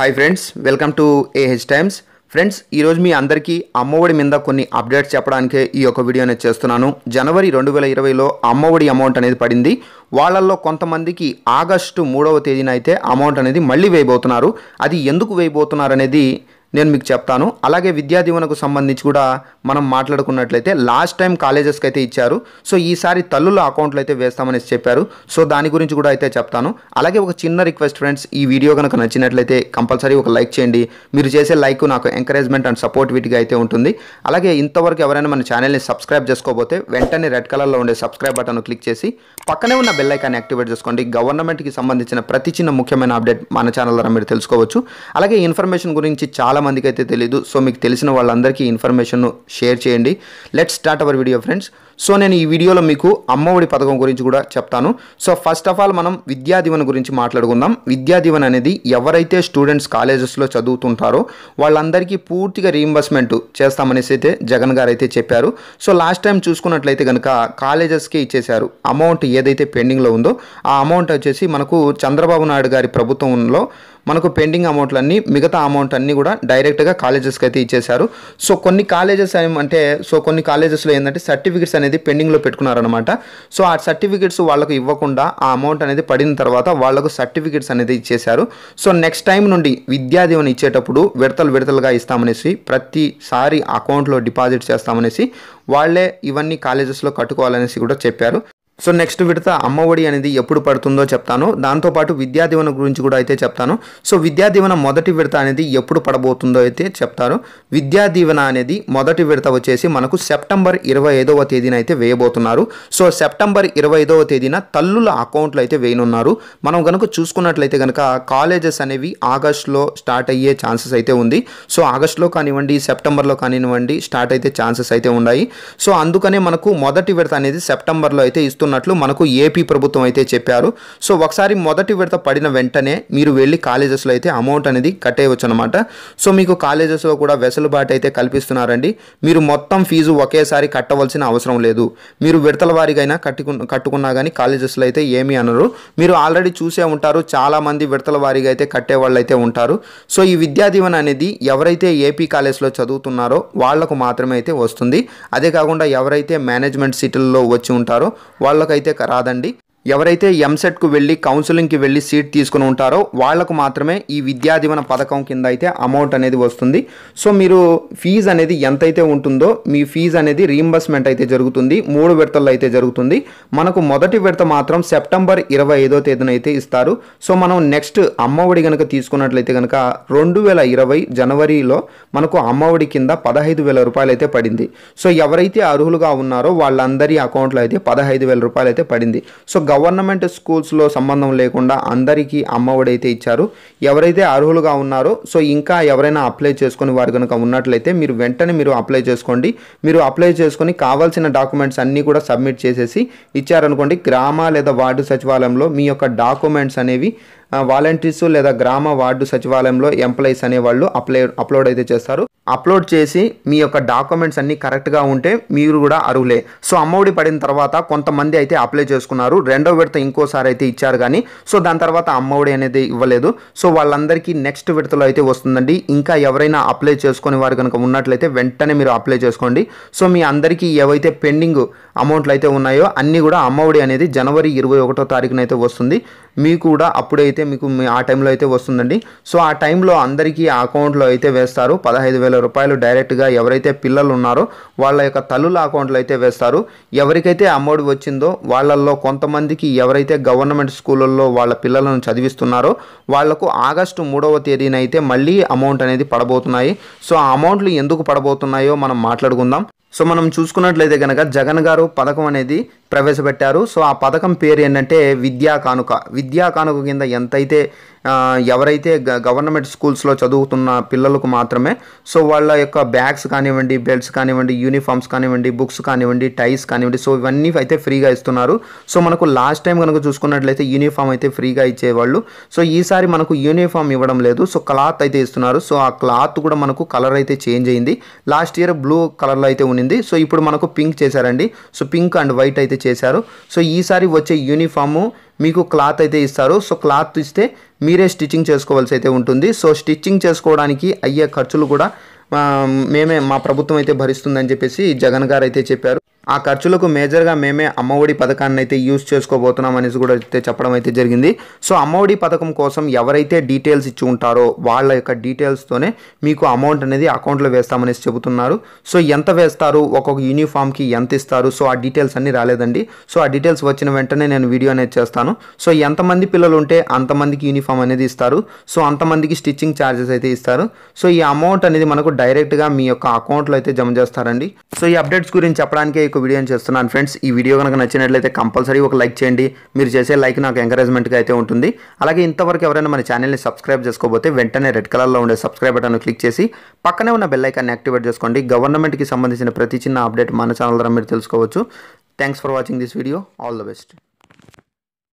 hi friends welcome to A H times friends ఈరోజు మీ అందరికీ అమ్మఒడి మీద కొన్ని అప్డేట్స్ చెప్పడానికే ఈ యొక్క వీడియో అనేది చేస్తున్నాను జనవరి రెండు వేల ఇరవైలో అమ్మఒడి అమౌంట్ అనేది పడింది వాళ్ళల్లో కొంతమందికి ఆగస్టు మూడవ తేదీన అయితే అమౌంట్ అనేది మళ్ళీ వేయబోతున్నారు అది ఎందుకు వేయబోతున్నారు అనేది నేను మీకు చెప్తాను అలాగే విద్యా దీవెనకు సంబంధించి కూడా మనం మాట్లాడుకున్నట్లయితే లాస్ట్ టైం కాలేజెస్కి అయితే ఇచ్చారు సో ఈసారి తల్లుల అకౌంట్లు అయితే వేస్తామనేసి చెప్పారు సో దాని గురించి కూడా అయితే చెప్తాను అలాగే ఒక చిన్న రిక్వెస్ట్ ఫ్రెండ్స్ ఈ వీడియో కనుక నచ్చినట్లయితే కంపల్సరీ ఒక లైక్ చేయండి మీరు చేసే లైక్ నాకు ఎంకరేజ్మెంట్ అండ్ సపోర్ట్ వీటిగా అయితే ఉంటుంది అలాగే ఇంతవరకు ఎవరైనా మన ఛానల్ని సబ్స్క్రైబ్ చేసుకోబోతే వెంటనే రెడ్ కలర్లో ఉండే సబ్స్క్రైబ్ బటన్ను క్లిక్ చేసి పక్కనే ఉన్న బెల్ ఐకాన్ని యాక్టివేట్ చేసుకోండి గవర్నమెంట్కి సంబంధించిన ప్రతి చిన్న ముఖ్యమైన అప్డేట్ మన ఛానల్ ద్వారా మీరు తెలుసుకోవచ్చు అలాగే ఇన్ఫర్మేషన్ గురించి చాలా చాలామందికి అయితే తెలియదు సో మీకు తెలిసిన వాళ్ళందరికీ ఇన్ఫర్మేషన్ను షేర్ చేయండి let start our video friends so నేను ఈ వీడియోలో మీకు అమ్మఒడి పథకం గురించి కూడా చెప్తాను సో ఫస్ట్ ఆఫ్ ఆల్ మనం విద్యాదీవెన గురించి మాట్లాడుకుందాం విద్యాదీవెన అనేది ఎవరైతే స్టూడెంట్స్ కాలేజెస్లో చదువుతుంటారో వాళ్ళందరికీ పూర్తిగా రీఇంబర్స్మెంట్ చేస్తామనేసి అయితే జగన్ గారు అయితే చెప్పారు సో లాస్ట్ టైం చూసుకున్నట్లయితే కనుక కాలేజెస్కే ఇచ్చేశారు అమౌంట్ ఏదైతే పెండింగ్లో ఉందో ఆ అమౌంట్ వచ్చేసి మనకు చంద్రబాబు నాయుడు గారి ప్రభుత్వంలో మనకు పెండింగ్ అమౌంట్లన్నీ మిగతా అమౌంట్ అన్నీ కూడా డైరెక్ట్గా కాలేజెస్కి అయితే ఇచ్చేశారు సో కొన్ని కాలేజెస్ ఏమంటే సో కొన్ని కాలేజెస్లో ఏంటంటే సర్టిఫికెట్స్ అనేది పెండింగ్లో పెట్టుకున్నారనమాట సో ఆ సర్టిఫికెట్స్ వాళ్ళకు ఇవ్వకుండా ఆ అమౌంట్ అనేది పడిన తర్వాత వాళ్ళకు సర్టిఫికెట్స్ అనేది ఇచ్చేశారు సో నెక్స్ట్ టైం నుండి విద్యా ఇచ్చేటప్పుడు విడతలు విడతలుగా ఇస్తామనేసి ప్రతిసారి అకౌంట్లో డిపాజిట్ చేస్తామనేసి వాళ్ళే ఇవన్నీ కాలేజెస్లో కట్టుకోవాలనేసి కూడా చెప్పారు సో నెక్స్ట్ విడత అమ్మఒడి అనేది ఎప్పుడు పడుతుందో చెప్తాను దాంతోపాటు విద్యా దీవెన గురించి కూడా అయితే చెప్తాను సో విద్యా దీవెన మొదటి విడత అనేది ఎప్పుడు పడబోతుందో అయితే చెప్తారు విద్యా దీవెన అనేది మొదటి విడత వచ్చేసి మనకు సెప్టెంబర్ ఇరవై ఐదవ తేదీన అయితే వేయబోతున్నారు సో సెప్టెంబర్ ఇరవై ఐదవ తేదీన తల్లుల అకౌంట్లు అయితే వేయనున్నారు మనం కనుక చూసుకున్నట్లయితే కనుక కాలేజెస్ అనేవి ఆగస్టులో స్టార్ట్ అయ్యే ఛాన్సెస్ అయితే ఉంది సో ఆగస్టులో కానివ్వండి సెప్టెంబర్లో కానివ్వండి స్టార్ట్ అయితే ఛాన్సెస్ అయితే ఉన్నాయి సో అందుకనే మనకు మొదటి విడత అనేది సెప్టెంబర్లో అయితే ఇస్తున్నారు చేస్తున్నట్లు మనకు ఏపీ ప్రభుత్వం అయితే చెప్పారు సో ఒకసారి మొదటి విడత పడిన వెంటనే మీరు వెళ్ళి కాలేజెస్లో అయితే అమౌంట్ అనేది కట్టేయవచ్చు అనమాట సో మీకు కాలేజెస్లో కూడా వెసులుబాటు అయితే కల్పిస్తున్నారండి మీరు మొత్తం ఫీజు ఒకేసారి కట్టవలసిన అవసరం లేదు మీరు విడతల వారిగైనా కట్టుకు కట్టుకున్నా కానీ కాలేజెస్లో అయితే ఏమీ అనరు మీరు ఆల్రెడీ చూసే ఉంటారు చాలామంది విడతల వారిగా అయితే కట్టేవాళ్ళు అయితే ఉంటారు సో ఈ విద్యా దీవెన అనేది ఎవరైతే ఏపీ కాలేజ్లో చదువుతున్నారో వాళ్లకు మాత్రమే అయితే వస్తుంది అదే కాకుండా ఎవరైతే మేనేజ్మెంట్ సీట్లలో వచ్చి ఉంటారో వాళ్ళ వాళ్ళకైతే రాదండి ఎవరైతే ఎంసెట్కు వెళ్ళి కౌన్సిలింగ్కి వెళ్ళి సీట్ తీసుకుని ఉంటారో వాళ్లకు మాత్రమే ఈ విద్యాదీవన పథకం కింద అయితే అమౌంట్ అనేది వస్తుంది సో మీరు ఫీజు అనేది ఎంతైతే ఉంటుందో మీ ఫీజు అనేది రీఎంబర్స్మెంట్ అయితే జరుగుతుంది మూడు విడతల్లో అయితే జరుగుతుంది మనకు మొదటి విడత మాత్రం సెప్టెంబర్ ఇరవై ఐదో తేదీన అయితే ఇస్తారు సో మనం నెక్స్ట్ అమ్మఒడి కనుక తీసుకున్నట్లయితే కనుక రెండు వేల ఇరవై జనవరిలో మనకు అమ్మఒడి కింద పదహైదు వేల రూపాయలు అయితే పడింది సో ఎవరైతే అర్హులుగా ఉన్నారో వాళ్ళందరి అకౌంట్లో అయితే పదహైదు వేల రూపాయలు అయితే పడింది సో గవర్నమెంట్ స్కూల్స్లో సంబంధం లేకుండా అందరికీ అమ్మఒడైతే ఇచ్చారు ఎవరైతే అర్హులుగా ఉన్నారో సో ఇంకా ఎవరైనా అప్లై చేసుకుని వారు కనుక ఉన్నట్లయితే మీరు వెంటనే మీరు అప్లై చేసుకోండి మీరు అప్లై చేసుకొని కావాల్సిన డాక్యుమెంట్స్ అన్నీ కూడా సబ్మిట్ చేసేసి ఇచ్చారనుకోండి గ్రామ లేదా వార్డు సచివాలయంలో మీ యొక్క డాక్యుమెంట్స్ అనేవి వాలంటీర్స్ లేదా గ్రామ వార్డు సచివాలయంలో ఎంప్లాయీస్ అనేవాళ్ళు అప్లై అప్లోడ్ అయితే చేస్తారు అప్లోడ్ చేసి మీ యొక్క డాక్యుమెంట్స్ అన్నీ కరెక్ట్గా ఉంటే మీరు కూడా అర్హులే సో అమ్మఒడి పడిన తర్వాత కొంతమంది అయితే అప్లై చేసుకున్నారు రెండో విడత ఇంకోసారి అయితే ఇచ్చారు కానీ సో దాని తర్వాత అమ్మఒడి అనేది ఇవ్వలేదు సో వాళ్ళందరికీ నెక్స్ట్ విడతలో అయితే వస్తుందండి ఇంకా ఎవరైనా అప్లై చేసుకునే వారు కనుక ఉన్నట్లయితే వెంటనే మీరు అప్లై చేసుకోండి సో మీ అందరికీ ఏవైతే పెండింగ్ అమౌంట్లు అయితే ఉన్నాయో అన్నీ కూడా అమ్మఒడి అనేది జనవరి ఇరవై ఒకటో తారీఖునైతే వస్తుంది మీకు కూడా అప్పుడైతే అయితే మీకు ఆ టైంలో అయితే వస్తుందండి సో ఆ టైంలో అందరికీ ఆ అకౌంట్లో అయితే వేస్తారు పదహైదు వేల రూపాయలు డైరెక్ట్గా ఎవరైతే పిల్లలు ఉన్నారో వాళ్ళ యొక్క తల్లుల అకౌంట్లో అయితే వేస్తారు ఎవరికైతే అమౌంట్ వచ్చిందో వాళ్ళల్లో కొంతమందికి ఎవరైతే గవర్నమెంట్ స్కూళ్ళల్లో వాళ్ళ పిల్లలను చదివిస్తున్నారో వాళ్లకు ఆగస్టు మూడవ తేదీన అయితే మళ్ళీ అమౌంట్ అనేది పడబోతున్నాయి సో ఆ అమౌంట్లు ఎందుకు పడబోతున్నాయో మనం మాట్లాడుకుందాం సో మనం చూసుకున్నట్లయితే కనుక జగన్ గారు పథకం అనేది ప్రవేశపెట్టారు సో ఆ పథకం పేరు ఏంటంటే విద్యా కానుక విద్యా కానుక కింద ఎంతైతే ఎవరైతే గవర్నమెంట్ స్కూల్స్లో చదువుతున్న పిల్లలకు మాత్రమే సో వాళ్ళ యొక్క బ్యాగ్స్ కానివ్వండి బెల్ట్స్ కానివ్వండి యూనిఫామ్స్ కానివ్వండి బుక్స్ కానివ్వండి టైస్ కానివ్వండి సో ఇవన్నీ అయితే ఫ్రీగా ఇస్తున్నారు సో మనకు లాస్ట్ టైం కనుక చూసుకున్నట్లయితే యూనిఫామ్ అయితే ఫ్రీగా ఇచ్చేవాళ్ళు సో ఈసారి మనకు యూనిఫామ్ ఇవ్వడం లేదు సో క్లాత్ అయితే ఇస్తున్నారు సో ఆ క్లాత్ కూడా మనకు కలర్ అయితే చేంజ్ అయింది లాస్ట్ ఇయర్ బ్లూ కలర్లో అయితే ఉంది ఉండింది సో ఇప్పుడు మనకు పింక్ చేశారండి సో పింక్ అండ్ వైట్ అయితే చేశారు సో ఈసారి వచ్చే యూనిఫాము మీకు క్లాత్ అయితే ఇస్తారు సో క్లాత్ ఇస్తే మీరే స్టిచ్చింగ్ చేసుకోవాల్సి అయితే ఉంటుంది సో స్టిచ్చింగ్ చేసుకోవడానికి అయ్యే ఖర్చులు కూడా మేమే మా ప్రభుత్వం అయితే భరిస్తుందని చెప్పేసి జగన్ గారు అయితే చెప్పారు ఆ ఖర్చులకు మేజర్గా మేమే అమ్మఒడి పథకాన్ని అయితే యూజ్ చేసుకోబోతున్నాం అనేసి కూడా అయితే చెప్పడం అయితే జరిగింది సో అమ్మఒడి పథకం కోసం ఎవరైతే డీటెయిల్స్ ఇచ్చి ఉంటారో వాళ్ళ యొక్క డీటెయిల్స్తోనే మీకు అమౌంట్ అనేది అకౌంట్లో వేస్తామనేసి చెబుతున్నారు సో ఎంత వేస్తారు ఒక్కొక్క యూనిఫామ్కి ఎంత ఇస్తారు సో ఆ డీటెయిల్స్ అన్నీ రాలేదండి సో ఆ డీటెయిల్స్ వచ్చిన వెంటనే నేను వీడియో అనేది చేస్తాను సో ఎంతమంది పిల్లలు ఉంటే అంతమందికి యూనిఫామ్ అనేది ఇస్తారు సో అంతమందికి స్టిచ్చింగ్ ఛార్జెస్ అయితే ఇస్తారు సో ఈ అమౌంట్ అనేది మనకు డైరెక్ట్గా మీ యొక్క అకౌంట్లో అయితే జమ చేస్తారండి సో ఈ అప్డేట్స్ గురించి చెప్పడానికి వీడియో చేస్తున్నాను ఫ్రెండ్స్ ఈ వీడియో కనుక నచ్చినట్లయితే కంపల్సరీ ఒక లైక్ చేయండి మీరు చేసే లైక్ నాకు ఎంకరేజ్మెంట్గా అయితే ఉంటుంది అలాగే ఇంతవరకు ఎవరైనా మన ఛానల్ని సబ్స్క్రైబ్ చేసుకోబోతే వెంటనే రెడ్ కలర్లో ఉండే సబ్స్క్రైబ్ బటన్ క్లిక్ చేసి పక్కనే ఉన్న బెల్ ఐకాన్ని యాక్టివేట్ చేసుకోండి గవర్నమెంట్కి సంబంధించిన ప్రతి చిన్న అప్డేట్ మన ఛానల్ ద్వారా మీరు తెలుసుకోవచ్చు thanks for watching this video all the best